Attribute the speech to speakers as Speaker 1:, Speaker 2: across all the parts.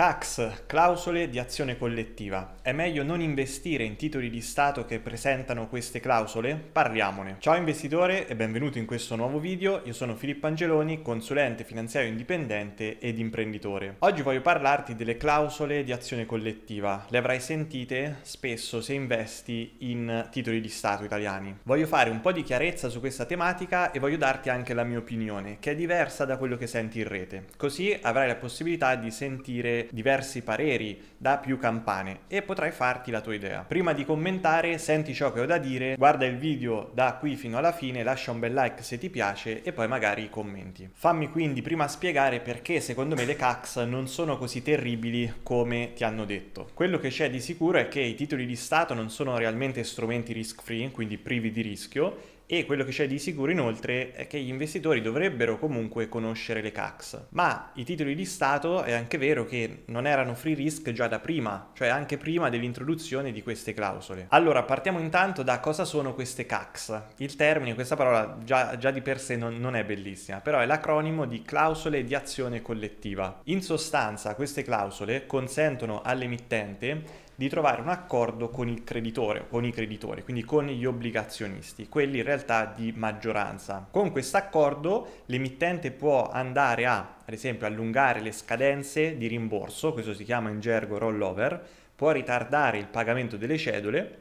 Speaker 1: CAX, clausole di azione collettiva. È meglio non investire in titoli di Stato che presentano queste clausole? Parliamone. Ciao investitore e benvenuto in questo nuovo video. Io sono Filippo Angeloni, consulente finanziario indipendente ed imprenditore. Oggi voglio parlarti delle clausole di azione collettiva. Le avrai sentite spesso se investi in titoli di Stato italiani. Voglio fare un po' di chiarezza su questa tematica e voglio darti anche la mia opinione, che è diversa da quello che senti in rete. Così avrai la possibilità di sentire diversi pareri da più campane e potrai farti la tua idea. Prima di commentare, senti ciò che ho da dire, guarda il video da qui fino alla fine, lascia un bel like se ti piace e poi magari commenti. Fammi quindi prima spiegare perché secondo me le CAX non sono così terribili come ti hanno detto. Quello che c'è di sicuro è che i titoli di Stato non sono realmente strumenti risk free, quindi privi di rischio, e quello che c'è di sicuro inoltre è che gli investitori dovrebbero comunque conoscere le CACs. Ma i titoli di Stato è anche vero che non erano free risk già da prima, cioè anche prima dell'introduzione di queste clausole. Allora partiamo intanto da cosa sono queste CACs. Il termine, questa parola già, già di per sé non, non è bellissima, però è l'acronimo di clausole di azione collettiva. In sostanza queste clausole consentono all'emittente di trovare un accordo con il creditore, con i creditori, quindi con gli obbligazionisti, quelli in realtà di maggioranza. Con questo accordo l'emittente può andare a, ad esempio, allungare le scadenze di rimborso, questo si chiama in gergo rollover, può ritardare il pagamento delle cedole,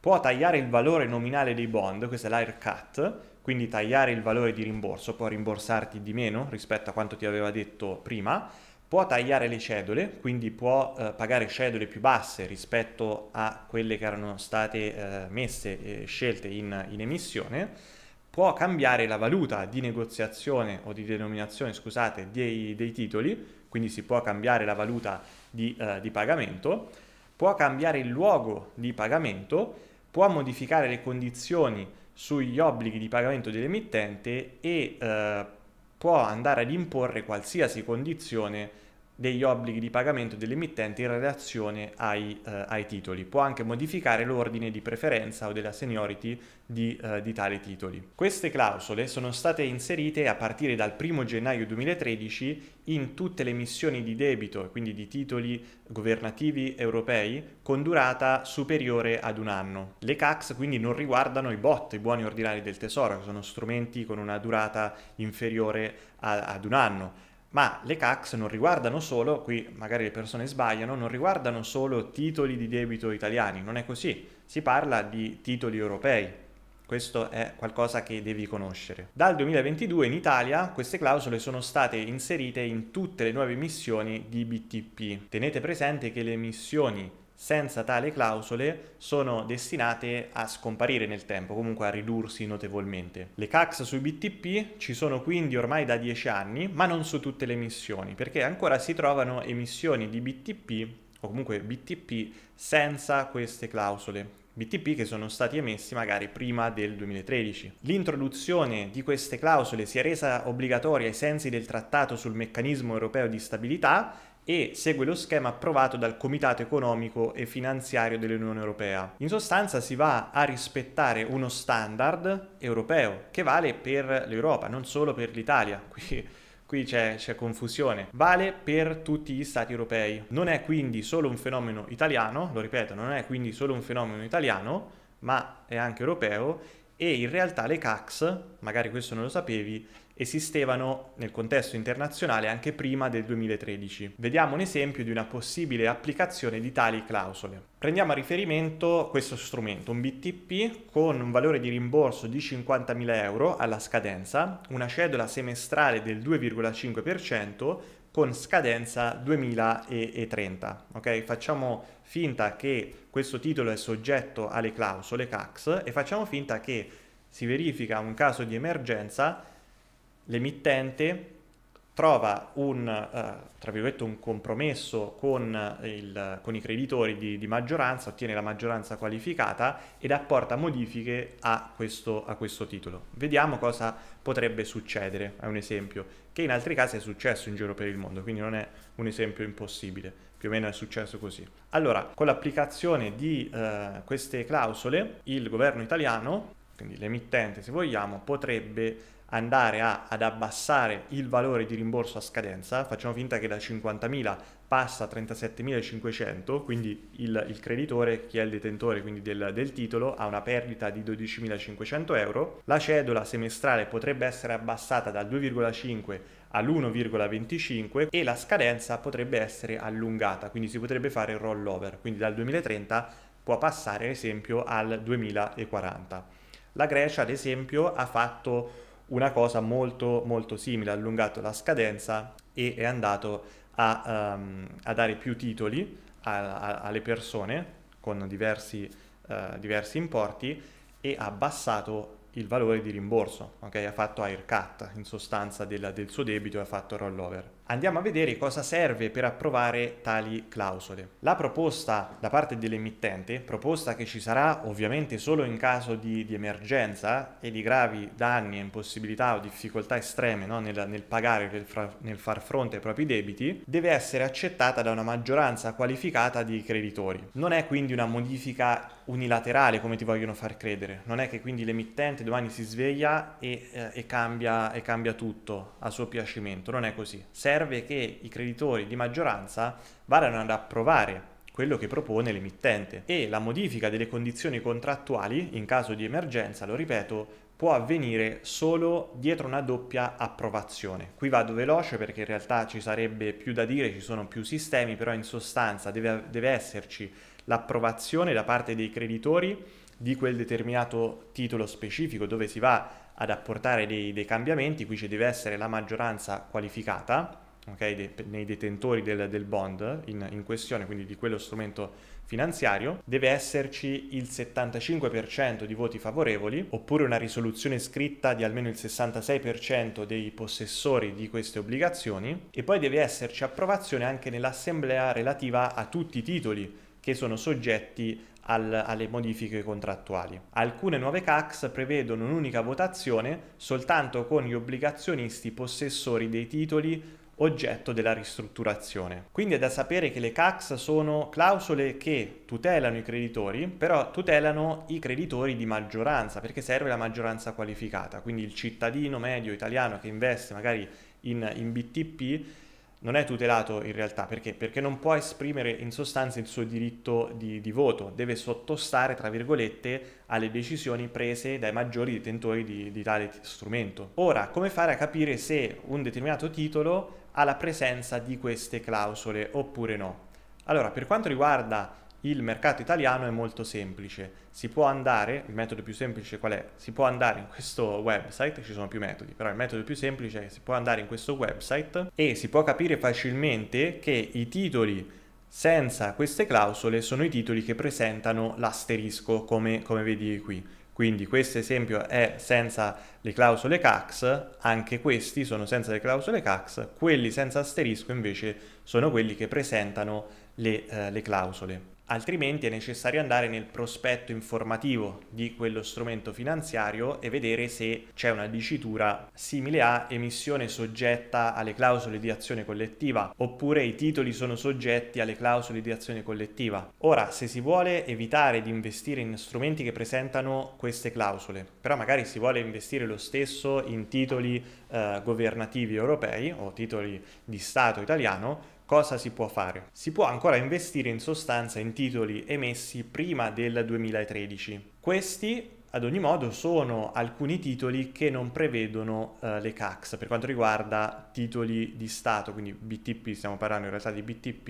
Speaker 1: può tagliare il valore nominale dei bond, questa è l'air cut, quindi tagliare il valore di rimborso, può rimborsarti di meno rispetto a quanto ti aveva detto prima, può tagliare le cedole, quindi può eh, pagare cedole più basse rispetto a quelle che erano state eh, messe e scelte in, in, emissione, può cambiare la valuta di negoziazione o di denominazione, scusate, dei, dei titoli, quindi si può cambiare la valuta di, eh, di pagamento, può cambiare il luogo di pagamento, può modificare le condizioni sugli obblighi di pagamento dell'emittente e eh, può andare ad imporre qualsiasi condizione degli obblighi di pagamento dell'emittente in relazione ai, eh, ai, titoli. Può anche modificare l'ordine di preferenza o della seniority di, eh, di, tali titoli. Queste clausole sono state inserite a partire dal 1 gennaio 2013 in tutte le emissioni di debito, quindi di titoli governativi europei, con durata superiore ad un anno. Le CACs quindi non riguardano i BOT, i buoni ordinari del tesoro, che sono strumenti con una durata inferiore a, ad un anno ma le CACs non riguardano solo, qui magari le persone sbagliano, non riguardano solo titoli di debito italiani, non è così, si parla di titoli europei. Questo è qualcosa che devi conoscere. Dal 2022 in Italia queste clausole sono state inserite in tutte le nuove missioni di BTP. Tenete presente che le missioni senza tale clausole sono destinate a scomparire nel tempo, comunque a ridursi notevolmente. Le CAX sui BTP ci sono quindi ormai da 10 anni, ma non su tutte le emissioni, perché ancora si trovano emissioni di BTP o comunque BTP senza queste clausole, BTP che sono stati emessi magari prima del 2013. L'introduzione di queste clausole si è resa obbligatoria ai sensi del Trattato sul meccanismo europeo di stabilità e segue lo schema approvato dal Comitato economico e finanziario dell'Unione Europea. In sostanza si va a rispettare uno standard europeo che vale per l'Europa, non solo per l'Italia. Qui, qui c'è, c'è confusione. Vale per tutti gli stati europei. Non è quindi solo un fenomeno italiano, lo ripeto, non è quindi solo un fenomeno italiano, ma è anche europeo e in realtà le CACS, magari questo non lo sapevi, esistevano nel contesto internazionale anche prima del 2013. Vediamo un esempio di una possibile applicazione di tali clausole. Prendiamo a riferimento questo strumento, un BTP con un valore di rimborso di 50.000 euro alla scadenza, una cedola semestrale del 2,5%, con scadenza 2030. Ok, Facciamo finta che questo titolo è soggetto alle clausole CAX e facciamo finta che si verifica un caso di emergenza, l'emittente trova un, eh, tra virgolette, un compromesso con, il, con i creditori di, di, maggioranza, ottiene la maggioranza qualificata ed apporta modifiche a questo, a questo titolo. Vediamo cosa potrebbe succedere, è un esempio, che in altri casi è successo in giro per il mondo, quindi non è un esempio impossibile, più o meno è successo così. Allora, con l'applicazione di eh, queste clausole, il governo italiano, quindi l'emittente se vogliamo, potrebbe andare a, ad abbassare il valore di rimborso a scadenza, facciamo finta che da 50.000 passa a 37.500, quindi il, il, creditore, chi è il detentore del, del, titolo, ha una perdita di 12.500 euro, la cedola semestrale potrebbe essere abbassata dal 2,5 all'1,25 e la scadenza potrebbe essere allungata, quindi si potrebbe fare il rollover, quindi dal 2030 può passare ad esempio al 2040. La Grecia ad esempio ha fatto una cosa molto molto simile, ha allungato la scadenza e è andato a, um, a dare più titoli a, a, alle persone con diversi, uh, diversi importi e ha abbassato il valore di rimborso, okay? ha fatto air cut in sostanza del, del suo debito e ha fatto rollover. Andiamo a vedere cosa serve per approvare tali clausole. La proposta da parte dell'emittente, proposta che ci sarà ovviamente solo in caso di, di emergenza e di gravi danni e impossibilità o difficoltà estreme no, nel, nel, pagare, nel, fra, nel far fronte ai propri debiti, deve essere accettata da una maggioranza qualificata di creditori. Non è quindi una modifica unilaterale come ti vogliono far credere, non è che quindi l'emittente domani si sveglia e, eh, e, cambia, e cambia tutto a suo piacimento, non è così. Serve serve che i creditori di maggioranza vadano ad approvare quello che propone l'emittente e la modifica delle condizioni contrattuali in caso di emergenza, lo ripeto, può avvenire solo dietro una doppia approvazione. Qui vado veloce perché in realtà ci sarebbe più da dire, ci sono più sistemi, però in sostanza deve, deve esserci l'approvazione da parte dei creditori di quel determinato titolo specifico dove si va ad apportare dei, dei cambiamenti, qui ci deve essere la maggioranza qualificata okay, de- nei detentori del, del bond in, in, questione, quindi di quello strumento finanziario, deve esserci il 75% di voti favorevoli oppure una risoluzione scritta di almeno il 66% dei possessori di queste obbligazioni e poi deve esserci approvazione anche nell'assemblea relativa a tutti i titoli che sono soggetti al, alle modifiche contrattuali. Alcune nuove CACS prevedono un'unica votazione soltanto con gli obbligazionisti possessori dei titoli oggetto della ristrutturazione. Quindi è da sapere che le CACS sono clausole che tutelano i creditori, però tutelano i creditori di maggioranza, perché serve la maggioranza qualificata. Quindi il cittadino medio italiano che investe magari in, in BTP non è tutelato in realtà perché? Perché non può esprimere in sostanza il suo diritto di, di, voto, deve sottostare, tra virgolette, alle decisioni prese dai maggiori detentori di, di tale strumento. Ora, come fare a capire se un determinato titolo alla presenza di queste clausole oppure no. Allora, per quanto riguarda il mercato italiano è molto semplice, si può andare, il metodo più semplice qual è? Si può andare in questo website, ci sono più metodi, però il metodo più semplice è che si può andare in questo website e si può capire facilmente che i titoli senza queste clausole sono i titoli che presentano l'asterisco come, come vedi qui. Quindi questo esempio è senza le clausole CAX, anche questi sono senza le clausole CAX, quelli senza asterisco invece sono quelli che presentano le, eh, le clausole altrimenti è necessario andare nel prospetto informativo di quello strumento finanziario e vedere se c'è una dicitura simile a emissione soggetta alle clausole di azione collettiva oppure i titoli sono soggetti alle clausole di azione collettiva. Ora, se si vuole evitare di investire in strumenti che presentano queste clausole, però magari si vuole investire lo stesso in titoli eh, governativi europei o titoli di Stato italiano, Cosa si può fare? Si può ancora investire in sostanza in titoli emessi prima del 2013. Questi ad ogni modo sono alcuni titoli che non prevedono eh, le CAX per quanto riguarda titoli di Stato, quindi BTP, stiamo parlando in realtà di BTP,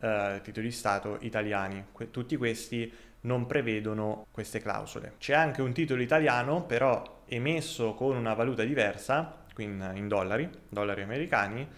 Speaker 1: eh, titoli di Stato italiani. Que- tutti questi non prevedono queste clausole. C'è anche un titolo italiano però emesso con una valuta diversa, quindi in dollari, dollari americani,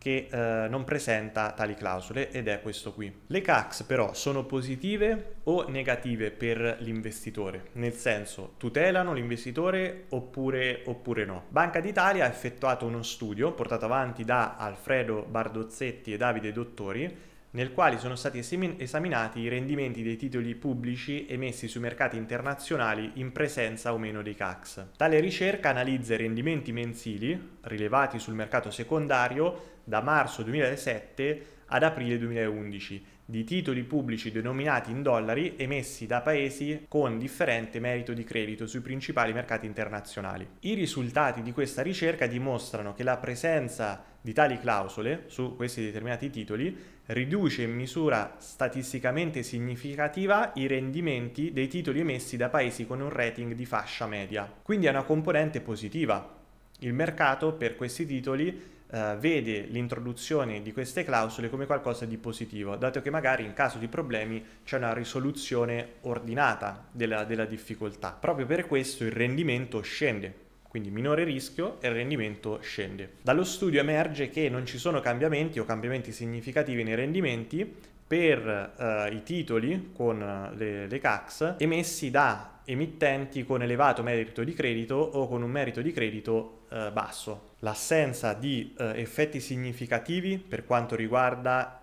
Speaker 1: che eh, non presenta tali clausole ed è questo qui. Le CAX però sono positive o negative per l'investitore? Nel senso, tutelano l'investitore oppure, oppure no? Banca d'Italia ha effettuato uno studio portato avanti da Alfredo Bardozzetti e Davide Dottori nel quale sono stati esaminati i rendimenti dei titoli pubblici emessi sui mercati internazionali in presenza o meno dei CAX. Tale ricerca analizza i rendimenti mensili rilevati sul mercato secondario da marzo 2007 ad aprile 2011 di titoli pubblici denominati in dollari emessi da paesi con differente merito di credito sui principali mercati internazionali. I risultati di questa ricerca dimostrano che la presenza di tali clausole su questi determinati titoli riduce in misura statisticamente significativa i rendimenti dei titoli emessi da paesi con un rating di fascia media. Quindi è una componente positiva. Il mercato per questi titoli Uh, vede l'introduzione di queste clausole come qualcosa di positivo, dato che magari in caso di problemi c'è una risoluzione ordinata della, della difficoltà. Proprio per questo il rendimento scende quindi minore rischio e il rendimento scende. Dallo studio emerge che non ci sono cambiamenti o cambiamenti significativi nei rendimenti per eh, i titoli con eh, le, le CACS emessi da emittenti con elevato merito di credito o con un merito di credito eh, basso. L'assenza di eh, effetti significativi per quanto riguarda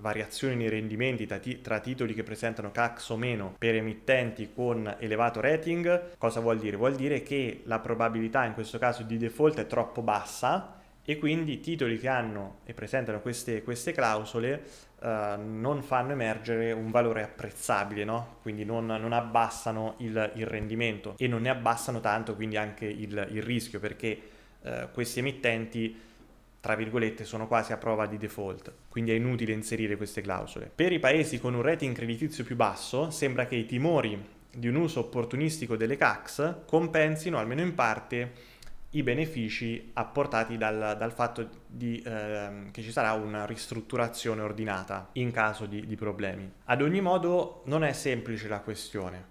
Speaker 1: variazioni nei rendimenti tra, titoli che presentano CAX o meno per emittenti con elevato rating, cosa vuol dire? Vuol dire che la probabilità in questo caso di default è troppo bassa e quindi titoli che hanno e presentano queste, queste clausole eh, non fanno emergere un valore apprezzabile, no? quindi non, non abbassano il, il, rendimento e non ne abbassano tanto quindi anche il, il rischio perché eh, questi emittenti tra virgolette, sono quasi a prova di default, quindi è inutile inserire queste clausole. Per i paesi con un rating creditizio più basso, sembra che i timori di un uso opportunistico delle CACs compensino, almeno in parte, i benefici apportati dal, dal fatto di, eh, che ci sarà una ristrutturazione ordinata in caso di, di problemi. Ad ogni modo non è semplice la questione.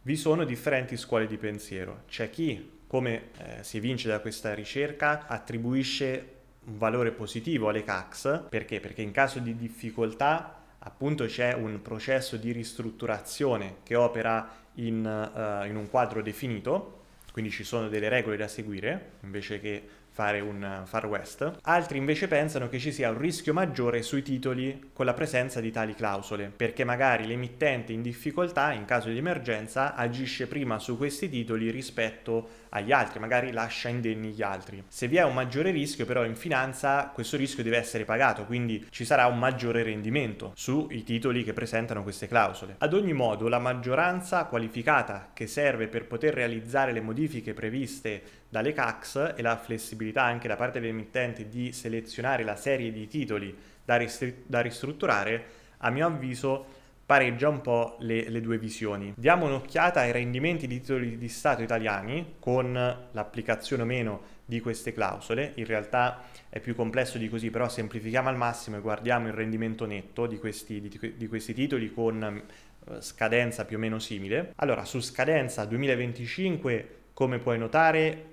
Speaker 1: Vi sono differenti scuole di pensiero. C'è chi, come eh, si evince da questa ricerca, attribuisce un valore positivo alle CACS, perché? Perché in caso di difficoltà appunto c'è un processo di ristrutturazione che opera in, uh, in un quadro definito, quindi ci sono delle regole da seguire, invece che fare un eh, Far West. Altri invece pensano che ci sia un rischio maggiore sui titoli con la presenza di tali clausole, perché magari l'emittente in difficoltà, in caso di emergenza, agisce prima su questi titoli rispetto agli altri, magari lascia indenni gli altri. Se vi è un maggiore rischio però in finanza, questo rischio deve essere pagato, quindi ci sarà un maggiore rendimento sui titoli che presentano queste clausole. Ad ogni modo, la maggioranza qualificata che serve per poter realizzare le modifiche previste dalle CAX e la flessibilità anche da parte dell'emittente di selezionare la serie di titoli da, ristri- da ristrutturare, a mio avviso pareggia un po' le, le, due visioni. Diamo un'occhiata ai rendimenti di titoli di Stato italiani con l'applicazione o meno di queste clausole. In realtà è più complesso di così, però semplifichiamo al massimo e guardiamo il rendimento netto di questi, di, di questi titoli con eh, scadenza più o meno simile. Allora, su scadenza 2025, come puoi notare,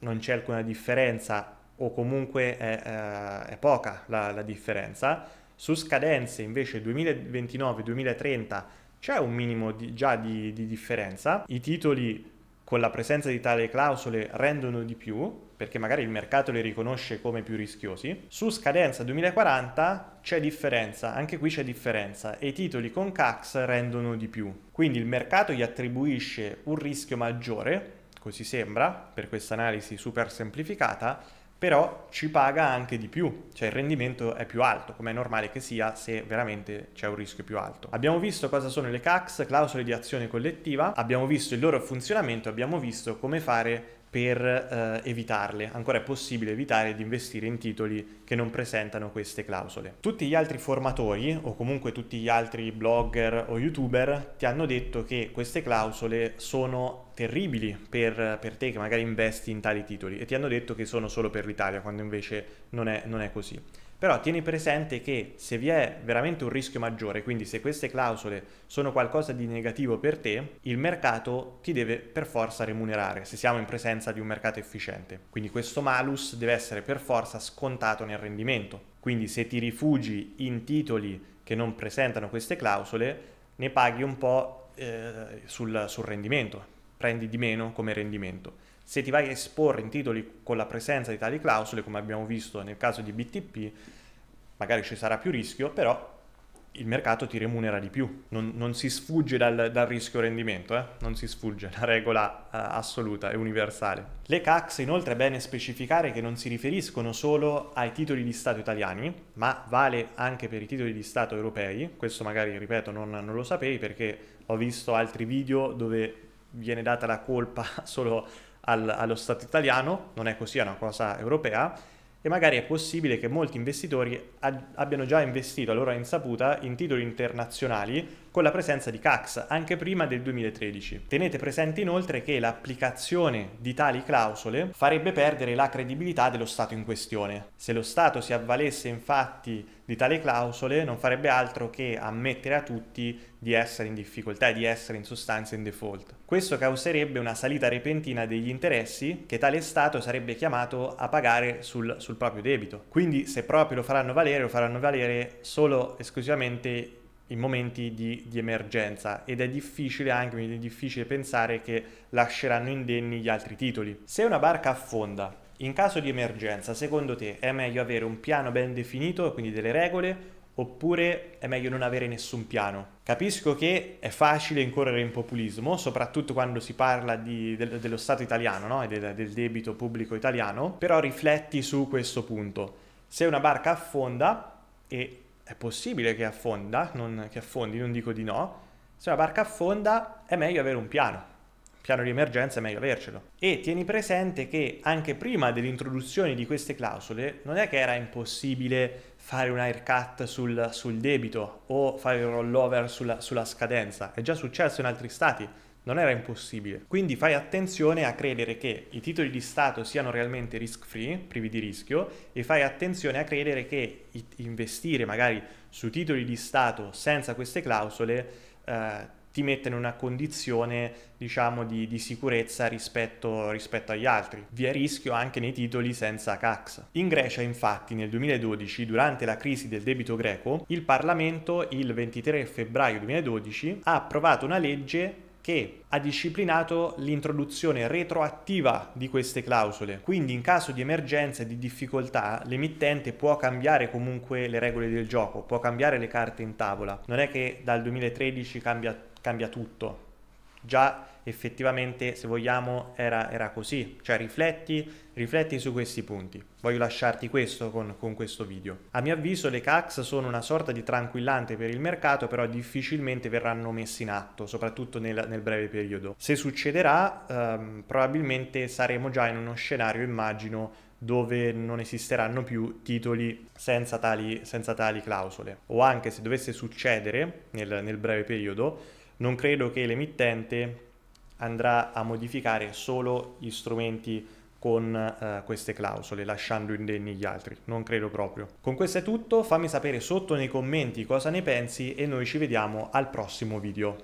Speaker 1: non c'è alcuna differenza o comunque è, eh, è poca la, la, differenza. Su scadenze invece 2029-2030 c'è un minimo di, già di, di differenza. I titoli con la presenza di tale clausole rendono di più perché magari il mercato li riconosce come più rischiosi. Su scadenza 2040 c'è differenza, anche qui c'è differenza e i titoli con CAX rendono di più. Quindi il mercato gli attribuisce un rischio maggiore così sembra, per questa analisi super semplificata, però ci paga anche di più, cioè il rendimento è più alto, come è normale che sia se veramente c'è un rischio più alto. Abbiamo visto cosa sono le CACs, clausole di azione collettiva, abbiamo visto il loro funzionamento, abbiamo visto come fare per eh, evitarle. Ancora è possibile evitare di investire in titoli che non presentano queste clausole. Tutti gli altri formatori o comunque tutti gli altri blogger o youtuber ti hanno detto che queste clausole sono terribili per, per, te che magari investi in tali titoli e ti hanno detto che sono solo per l'Italia quando invece non è, non è così. Però tieni presente che se vi è veramente un rischio maggiore, quindi se queste clausole sono qualcosa di negativo per te, il mercato ti deve per forza remunerare se siamo in presenza di un mercato efficiente. Quindi questo malus deve essere per forza scontato nel rendimento. Quindi se ti rifugi in titoli che non presentano queste clausole, ne paghi un po' eh, sul, sul rendimento, prendi di meno come rendimento se ti vai a esporre in titoli con la presenza di tali clausole, come abbiamo visto nel caso di BTP, magari ci sarà più rischio, però il mercato ti remunera di più, non, non si sfugge dal, dal rischio rendimento, eh? non si sfugge, è una regola uh, assoluta e universale. Le CAX inoltre è bene specificare che non si riferiscono solo ai titoli di Stato italiani, ma vale anche per i titoli di Stato europei, questo magari, ripeto, non, non lo sapevi perché ho visto altri video dove viene data la colpa solo al, allo Stato italiano, non è così, è una cosa europea, e magari è possibile che molti investitori a, abbiano già investito a loro insaputa in titoli internazionali con la presenza di CAX anche prima del 2013. Tenete presente inoltre che l'applicazione di tali clausole farebbe perdere la credibilità dello Stato in questione. Se lo Stato si avvalesse infatti di tali clausole non farebbe altro che ammettere a tutti di essere in difficoltà e di essere in sostanza in default. Questo causerebbe una salita repentina degli interessi che tale Stato sarebbe chiamato a pagare sul, sul proprio debito. Quindi se proprio lo faranno valere, lo faranno valere solo esclusivamente in momenti di, di, emergenza ed è difficile anche, è difficile pensare che lasceranno indenni gli altri titoli. Se una barca affonda in caso di emergenza, secondo te è meglio avere un piano ben definito, quindi delle regole, oppure è meglio non avere nessun piano? Capisco che è facile incorrere in populismo, soprattutto quando si parla di, del, dello Stato italiano no? e del, del debito pubblico italiano, però rifletti su questo punto. Se una barca affonda, e è possibile che affonda, non, che affondi, non dico di no, se una barca affonda è meglio avere un piano piano di emergenza è meglio avercelo. E tieni presente che anche prima dell'introduzione di queste clausole non è che era impossibile fare un haircut sul, sul debito o fare un rollover sulla, sulla scadenza, è già successo in altri stati. Non era impossibile. Quindi fai attenzione a credere che i titoli di Stato siano realmente risk free, privi di rischio, e fai attenzione a credere che investire magari su titoli di Stato senza queste clausole eh, ti mette in una condizione diciamo di, di sicurezza rispetto, rispetto, agli altri. Vi è rischio anche nei titoli senza CAX. In Grecia infatti nel 2012 durante la crisi del debito greco il Parlamento il 23 febbraio 2012 ha approvato una legge che ha disciplinato l'introduzione retroattiva di queste clausole. Quindi in caso di emergenza e di difficoltà l'emittente può cambiare comunque le regole del gioco, può cambiare le carte in tavola. Non è che dal 2013 cambia tutto cambia tutto. Già effettivamente, se vogliamo, era, era così. Cioè rifletti, rifletti su questi punti. Voglio lasciarti questo con, con questo video. A mio avviso le CAX sono una sorta di tranquillante per il mercato, però difficilmente verranno messe in atto, soprattutto nel, nel breve periodo. Se succederà, ehm, probabilmente saremo già in uno scenario, immagino, dove non esisteranno più titoli senza tali, senza tali clausole. O anche se dovesse succedere nel, nel breve periodo, non credo che l'emittente andrà a modificare solo gli strumenti con eh, queste clausole, lasciando indenni gli altri. Non credo proprio. Con questo è tutto, fammi sapere sotto nei commenti cosa ne pensi e noi ci vediamo al prossimo video.